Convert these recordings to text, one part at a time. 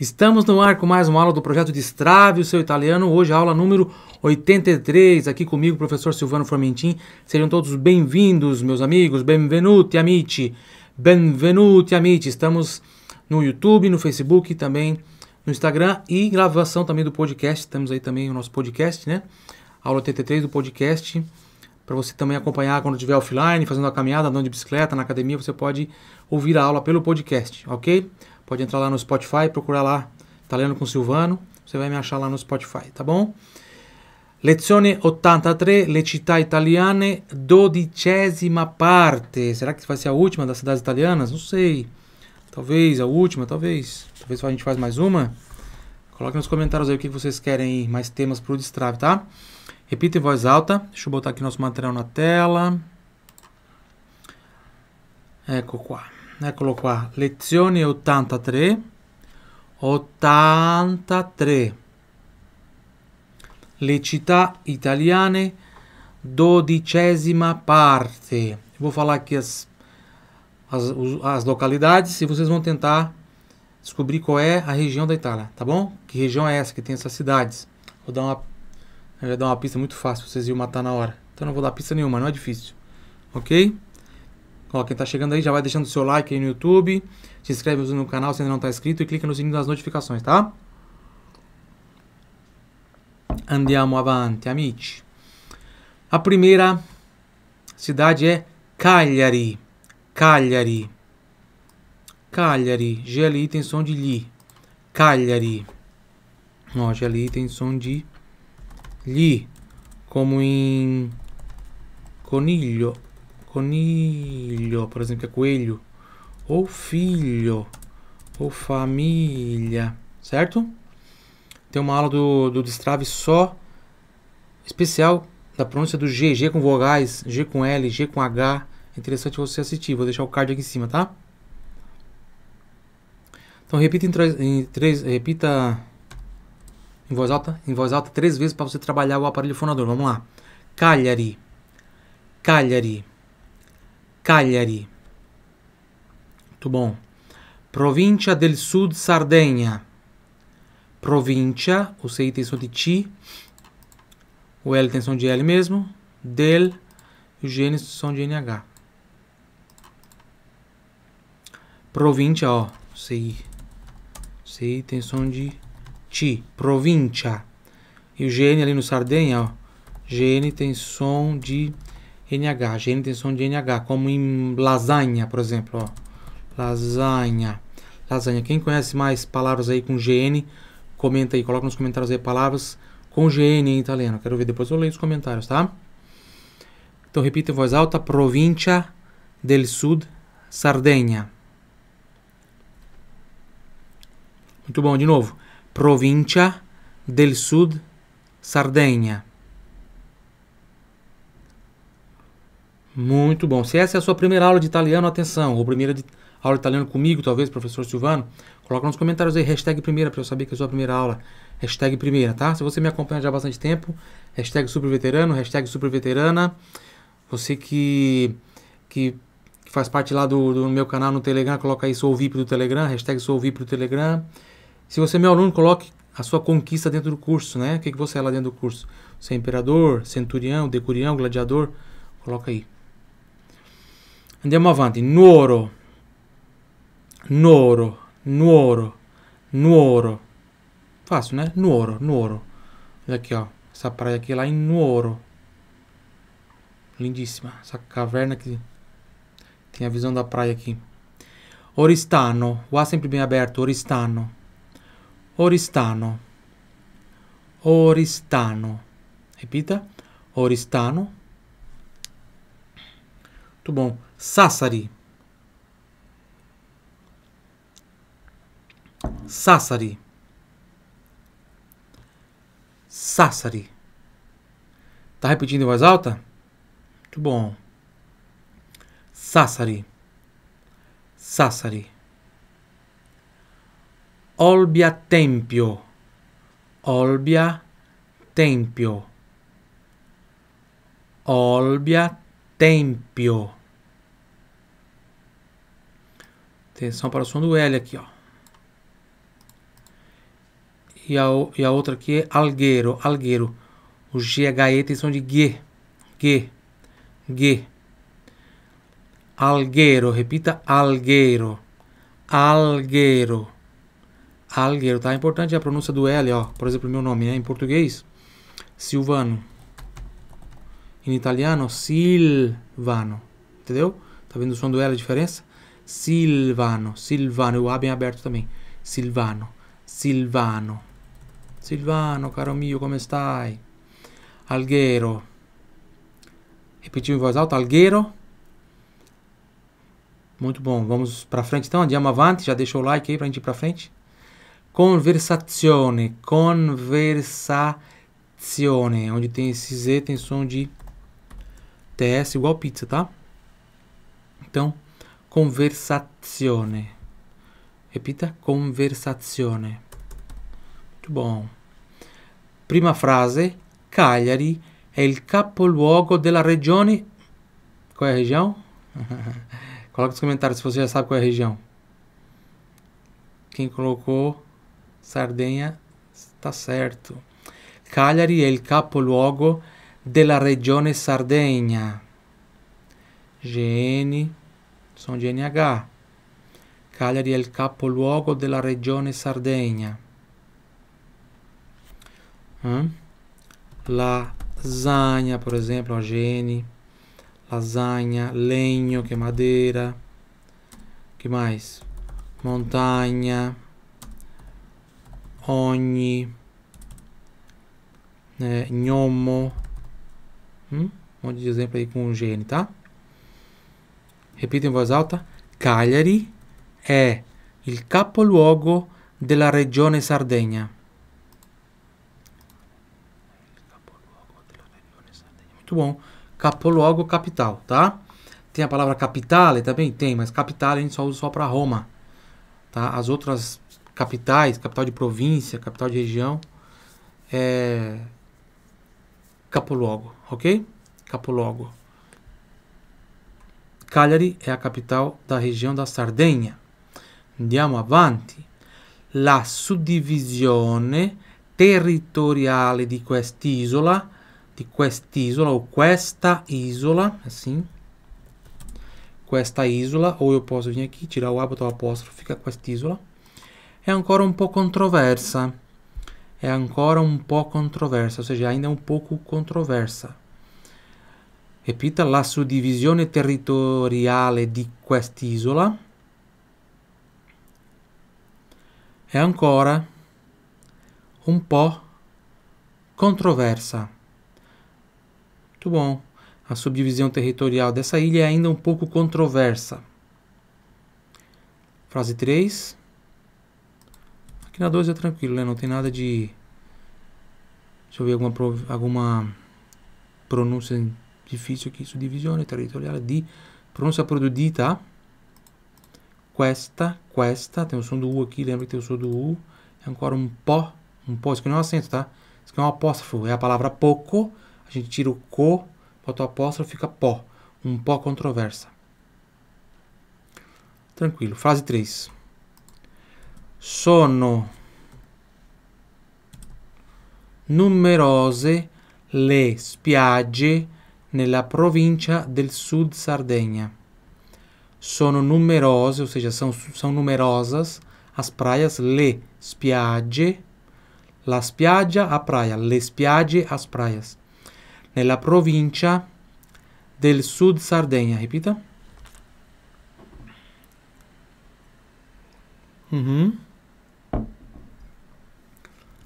Estamos no ar com mais uma aula do projeto Destrave o seu italiano. Hoje, a aula número 83. Aqui comigo, o professor Silvano Formentin. Sejam todos bem-vindos, meus amigos. Benvenuti, amici. Benvenuti, amici. Estamos no YouTube, no Facebook, também no Instagram e gravação também do podcast. Temos aí também o nosso podcast, né? Aula 83 do podcast para você também acompanhar quando estiver offline, fazendo a caminhada, andando de bicicleta, na academia, você pode ouvir a aula pelo podcast, ok? Pode entrar lá no Spotify, procurar lá Italiano tá com Silvano. Você vai me achar lá no Spotify, tá bom? Lezione 83, Le città italiane, dodicesima parte. Será que vai ser a última das cidades italianas? Não sei. Talvez a última, talvez. Talvez a gente faz mais uma. Coloque nos comentários aí o que vocês querem, mais temas para o destrave, tá? Repita em voz alta. Deixa eu botar aqui nosso material na tela. Ecco é, qua eccolo qua, lezione 83, 83, le città italiane, dodicesima parte. Vou falar aqui as, as, as localidades e vocês vão tentar descobrir qual é a região da Itália, tá bom? Que região é essa que tem essas cidades? Vou dar uma, eu dar uma pista muito fácil, vocês iam matar na hora. Então não vou dar pista nenhuma, não é difícil. Ok? Ó, quem está chegando aí já vai deixando o seu like aí no YouTube, se inscreve no canal se ainda não está inscrito e clica no sininho das notificações, tá? Andiamo avanti, amici. A primeira cidade é Cagliari. Cagliari. Cagliari. GLI tem som de li. Cagliari. Ó, GLI tem som de li. Como em Conilho conilho, por exemplo, que é coelho, ou filho, ou família, certo? Tem uma aula do, do destrave só especial da pronúncia do G, G com vogais, G com L, G com H. interessante você assistir, vou deixar o card aqui em cima, tá? Então repita em, em três, repita em voz alta, em voz alta três vezes para você trabalhar o aparelho fonador. Vamos lá. Calhari, calhari. Cagliari. Muito bom. Provincia del Sud Sardenha. Provincia, CI tem som de ti. O L tem som de L mesmo. Del e o G som de NH. Provincia, ó. CI. CI tem som de ti. Provincia. E o GN ali no Sardenha, ó. GN tem som de NH, gene tensão de NH, como em lasanha, por exemplo, ó. Lasanha. Lasanha. Quem conhece mais palavras aí com GN, comenta aí, coloca nos comentários aí palavras com GN em italiano. Quero ver depois, eu leio os comentários, tá? Então repita em voz alta: Provincia del Sud, Sardenha. Muito bom, de novo. Provincia del Sud, Sardenha. Muito bom. Se essa é a sua primeira aula de italiano, atenção, ou primeira de aula de italiano comigo, talvez, professor Silvano, coloca nos comentários aí, hashtag primeira, para eu saber que é a sua primeira aula. Hashtag primeira, tá? Se você me acompanha já há bastante tempo, hashtag superveterano, hashtag superveterana. Você que, que, que, faz parte lá do, do, meu canal no Telegram, coloca aí sou VIP do Telegram, hashtag sou VIP do Telegram. Se você é meu aluno, coloque a sua conquista dentro do curso, né? O que, que você é lá dentro do curso? Você é imperador, centurião, decurião, gladiador? Coloca aí. Andiamo avanti. Nuoro. Nuoro. Nuoro. Nuoro. Faccio, eh? Nuoro. Nuoro. Vedi ho. Saprei che là in Nuoro. Lindissima. Essa caverna che... tem a visão da praia aqui. Oristano. Qua sempre bem aberto. Oristano. Oristano. Oristano. Repita. Oristano. Muito bom. Sassari. Sassari. Sassari. Tá repetindo em voz alta? Muito bom. Sassari. Sassari. Olbia Tempio. Olbia Tempio. Olbia Tempio. Atenção para o som do L aqui, ó. E a, e a outra aqui é algueiro, algueiro. O G E tem som de G. G. G. Algueiro, repita algueiro. Algueiro. Algueiro, tá? É importante a pronúncia do L, ó. Por exemplo, meu nome, é Em português, Silvano. Em italiano, Silvano. Entendeu? Tá vendo o som do L a diferença? Silvano, Silvano, o abro aberto também. Silvano, Silvano. Silvano, caro mio, come stai? Alghero. Repetiu em voz alta, Alghero. Muito bom, vamos pra frente então, andiamo avanti, já deixou o like aí pra gente ir pra frente. Conversazione, conversazione, onde tem esse Z, tem som de TS igual pizza, tá? Então, conversazione. Repita, conversazione. Muito bom. Prima frase, Cagliari é il capoluogo della regione... Qual é a região? Coloca nos comentários se você já sabe qual é a região. Quem colocou Sardenha está certo. Cagliari é il capoluogo della regione Sardegna. Gene sono Son GNH. Cagliari è il capoluogo della regione Sardegna. Eh? Lasagna, per esempio, Geni. Lasagna, legno, che madera. Che mais? Montagna. Ogni. Eh, gnommo. Hum? Um esempio di exemplo tá? Repita em voz alta. Cagliari é il capoluogo della regione Sardegna. Muito bom. Capoluogo, capital, tá? Tem a palavra capitale também? Tem, mas capitale a gente só usa só para Roma. Tá? As outras capitais, capital de província, capital de região, é... Capoluogo, ok? Capoluogo. Cagliari è la capital da região da Sardegna. Andiamo avanti. La suddivisione territoriale di quest'isola, di quest'isola o questa isola, sì, questa isola, o io posso vir aqui, tirar o hábito apostrofo, fica quest'isola, è ancora un po' controversa. È ancora un po' controversa, ou cioè seja, ainda é um pouco controversa. Capita la suddivisione territoriale di quest'isola? È ancora un po' controversa. Muito bom. A subdivisão territorial dessa ilha é ainda um pouco controversa. Frase 3. Aqui na 2 é tranquilo, né? Não tem nada de. Deixa eu ver alguma, alguma pronúncia Difficile qui suddivisione territoriale di pronuncia produdita. Questa, questa, tem o som do U aqui, lembra que tem o som do U. É ancora um pó, um pó, que não é acento, tá? Isso aqui é um apóstrofo, é a palavra pouco. A gente tira o co, bota o apóstrofo, fica pó. Um pó controversa. Tranquilo. Frase 3. Sono numerose le spiagge nella provincia del Sud Sardegna. Sono numerose, ou seja, são, são numerosas as praias le spiagge, la spiaggia, a praia, le spiagge, as praias. Nella provincia del Sud Sardegna, repita. Uhum.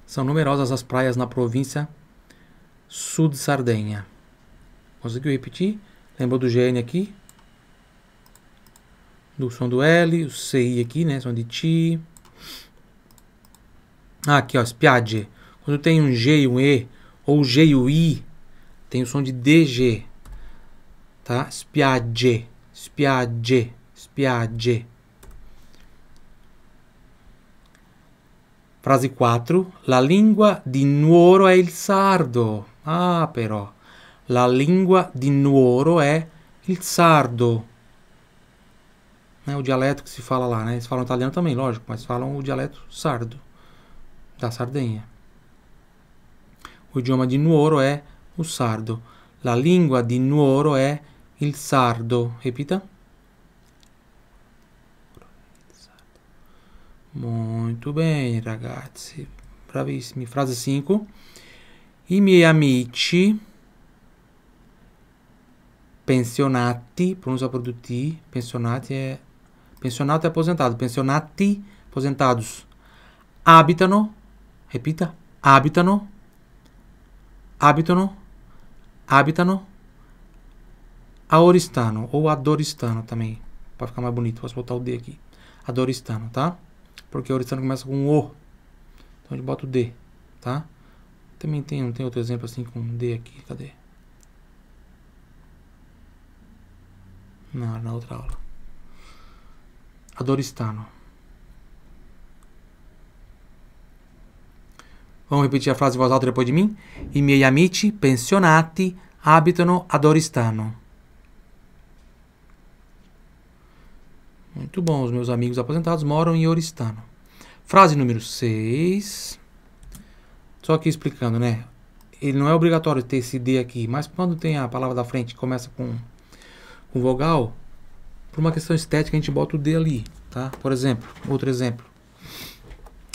São numerosas as praias na província Sud Sardenha. Conseguiu repetir? Lembra do GN aqui? Do som do L, o CI aqui, né? Som de TI. Ah, aqui, ó, spiagge. Quando tem um G e um E, ou G e o I, tem o som de DG. Tá? Spiagge, spiagge, spiagge. Frase 4. La lingua di Nuoro è il sardo. Ah, però la língua de Nuoro é il sardo. Né, o dialeto que se fala lá, né? Eles falam italiano também, lógico, mas falam o dialeto sardo, da Sardenha. O idioma de Nuoro é o sardo. La língua de Nuoro é il sardo. Repita. Muito bem, ragazzi. Bravissimi. Frase 5. I miei amici pensionati, pronuncia por ti, pensionati é pensionato é aposentado, pensionati, aposentados. habitano, repita, habitano, habitano, habitano, aoristano ou adoristano também, para ficar mais bonito, posso botar o D aqui, adoristano, tá? Porque aoristano começa com O, então a gente bota o D, tá? Também tem, não tem outro exemplo assim com D aqui, cadê? na outra aula. Adoristano. Vamos repetir a frase em voz alta depois de mim? I miei amici pensionati abitano ad Oristano. Muito bom, os meus amigos aposentados moram em Oristano. Frase número 6. Só que explicando, né? Ele não é obrigatório ter esse D aqui, mas quando tem a palavra da frente começa com com vogal, por uma questão estética, a gente bota o D ali, tá? Por exemplo, outro exemplo.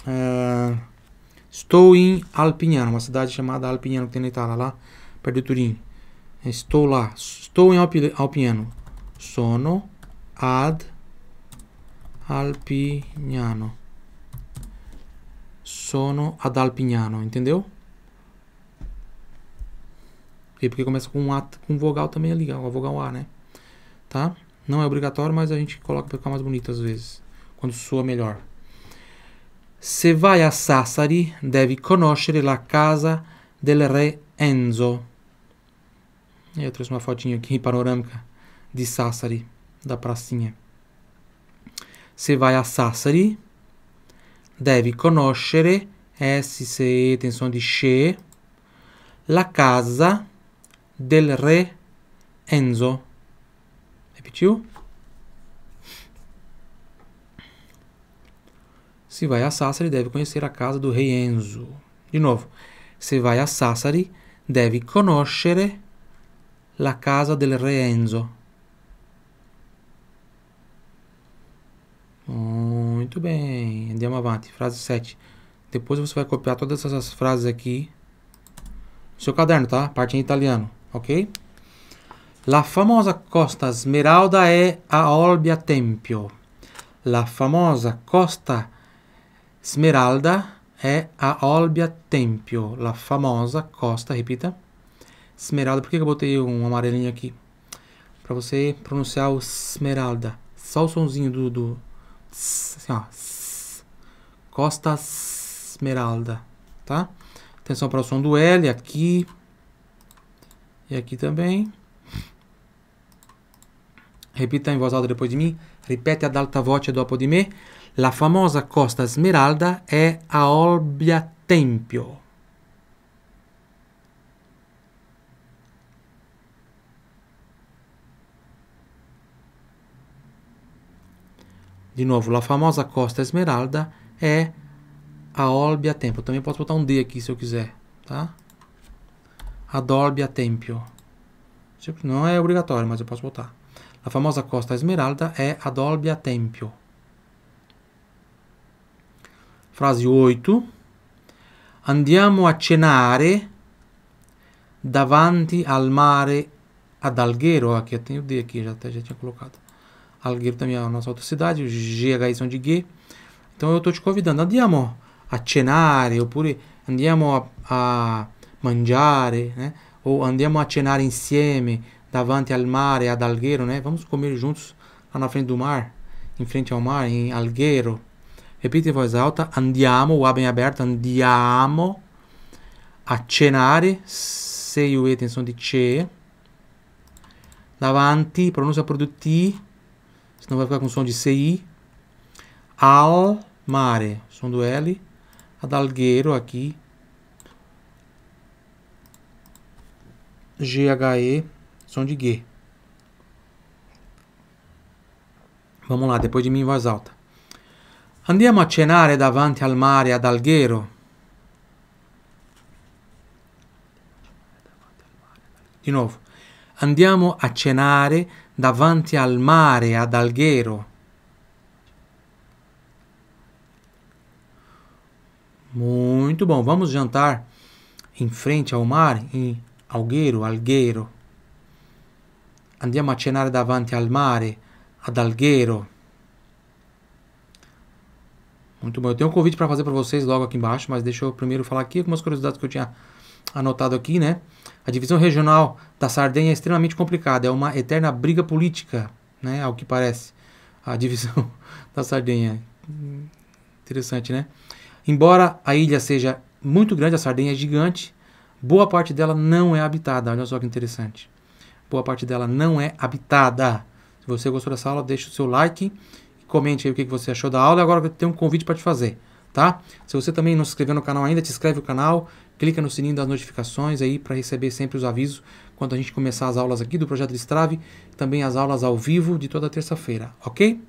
É, estou em Alpignano, uma cidade chamada Alpignano que tem na Itália, lá perto de Turim. Estou lá. Estou em alp Alpignano. Sono ad Alpignano. Sono ad Alpignano, entendeu? E porque começa com um A, com vogal também ali, com a vogal A, né? tá? Não é obrigatório, mas a gente coloca para ficar mais bonito às vezes, quando soa melhor. Se vai a Sassari, deve conoscere la casa del re Enzo. E eu trouxe uma fotinha aqui panorâmica de Sassari, da pracinha. Se vai a Sassari, deve conoscere, SCE, tensão de che, la casa del re Enzo repetiu? Se vai a Sassari, deve conhecer a casa do rei Enzo. De novo, se vai a Sassari, deve conhecer la casa del rei Enzo. Muito bem, andiamo avanti. Frase 7. Depois você vai copiar todas essas frases aqui no seu caderno, tá? Parte em italiano, ok? La famosa Costa Smeralda è a Olbia Tempio. La famosa Costa Smeralda é a Olbia Tempio. La famosa Costa, repita. Smeralda, por que eu botei um amarelinho aqui? Para você pronunciar o Smeralda. Só o sonzinho do. do assim, ó. Costa Smeralda, tá? Atenção para o som do L aqui. E aqui também. Repita em voz alta depois de mim. Repete ad alta voce dopo di me. La famosa Costa Smeralda è é a Olbia Tempio. Di novo, la famosa Costa Esmeralda é a Olbia Tempio. Também posso botar um D aqui se eu quiser, tá? Ad Olbia Tempio. Tipo, não é obrigatório, mas eu posso botar a famosa Costa Esmeralda é adolbia Olbia Tempio. Frase 8. Andiamo a cenare davanti al mare ad Alghero. Aqui eu tenho D aqui, já, até já tinha colocado. Alghero também é a nossa outra cidade, o de G. Então eu estou te convidando. Andiamo a cenare, oppure andiamo a, a mangiare, né? ou andiamo a cenare insieme ao al mare ad alghero, né? Vamos comer juntos lá na frente do mar, em frente ao mar, em alghero. Repita em voz alta, andiamo, o A bem aberto, andiamo a cenare, Sei e o E, som de c. Davanti, pronuncia por ti, senão vai ficar com som de CI. Al mare, som do L, ad alghero aqui, E som de G. Vamos lá, depois de mim em voz alta. Andiamo a cenare davanti al mare ad Alghero. Di nuovo. Andiamo a cenare davanti al mare ad Alghero. Muito bom. Vamos jantar em frente ao mar em Algueiro, Algueiro andiamo a cenare davanti al mare, ad Alghero. Muito bom. Eu tenho um convite para fazer para vocês logo aqui embaixo, mas deixa eu primeiro falar aqui algumas curiosidades que eu tinha anotado aqui, né? A divisão regional da Sardenha é extremamente complicada, é uma eterna briga política, né? Ao que parece, a divisão da Sardenha. Interessante, né? Embora a ilha seja muito grande, a Sardenha é gigante, boa parte dela não é habitada. Olha só que interessante boa parte dela não é habitada. Se você gostou dessa aula, deixe o seu like, comente aí o que você achou da aula. Agora eu tenho um convite para te fazer, tá? Se você também não se inscreveu no canal ainda, te inscreve no canal, clica no sininho das notificações aí para receber sempre os avisos quando a gente começar as aulas aqui do Projeto Destrave, também as aulas ao vivo de toda terça-feira, ok?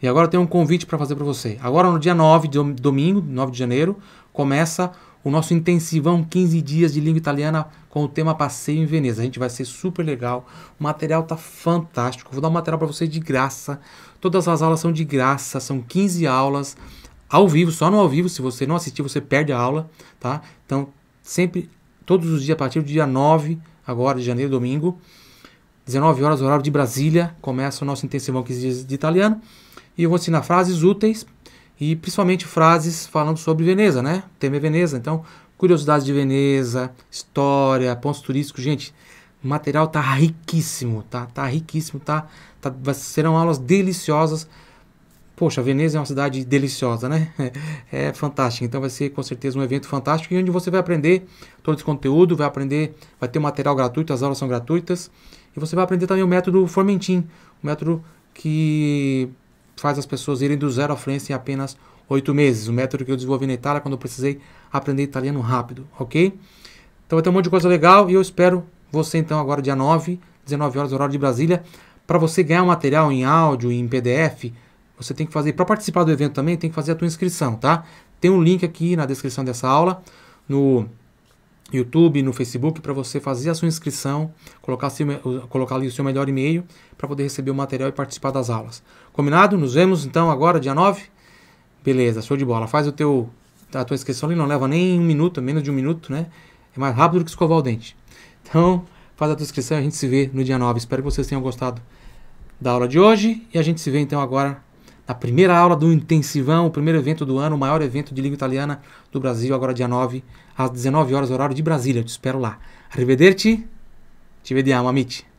E agora eu tenho um convite para fazer para você. Agora no dia 9, domingo, 9 de janeiro, começa o nosso intensivão 15 dias de língua italiana com o tema Passeio em Veneza. A gente vai ser super legal. O material tá fantástico. Vou dar um material para vocês de graça. Todas as aulas são de graça, são 15 aulas ao vivo, só no ao vivo, se você não assistir, você perde a aula, tá? Então, sempre todos os dias a partir do dia 9 agora de janeiro, domingo, 19 horas horário de Brasília, começa o nosso intensivão 15 dias de italiano e eu vou ensinar frases úteis e principalmente frases falando sobre Veneza, né? O tema é Veneza, então curiosidades de Veneza, história, pontos turísticos, gente, o material tá riquíssimo, tá? Tá riquíssimo, tá? tá serão aulas deliciosas. Poxa, Veneza é uma cidade deliciosa, né? É, fantástico. Então vai ser com certeza um evento fantástico e onde você vai aprender todo esse conteúdo, vai aprender, vai ter material gratuito, as aulas são gratuitas e você vai aprender também o método Formentin, o método que faz as pessoas irem do zero à fluência em apenas oito meses. O método que eu desenvolvi na Itália quando eu precisei aprender italiano rápido, ok? Então vai ter um monte de coisa legal e eu espero você então agora dia 9, 19 horas, horário de Brasília. Para você ganhar o material em áudio e em PDF, você tem que fazer, para participar do evento também, tem que fazer a tua inscrição, tá? Tem um link aqui na descrição dessa aula, no YouTube, no Facebook, para você fazer a sua inscrição, colocar, colocar ali o seu melhor e-mail, para poder receber o material e participar das aulas. Combinado? Nos vemos então agora, dia 9? Beleza, show de bola. Faz o teu, a tua inscrição ali, não leva nem um minuto, menos de um minuto, né? É mais rápido do que escovar o dente. Então, faz a tua inscrição e a gente se vê no dia 9. Espero que vocês tenham gostado da aula de hoje. E a gente se vê então agora na primeira aula do Intensivão, o primeiro evento do ano, o maior evento de língua italiana do Brasil, agora dia 9, às 19 horas, horário de Brasília. Eu te espero lá. Arrivederci, ci vediamo, amici.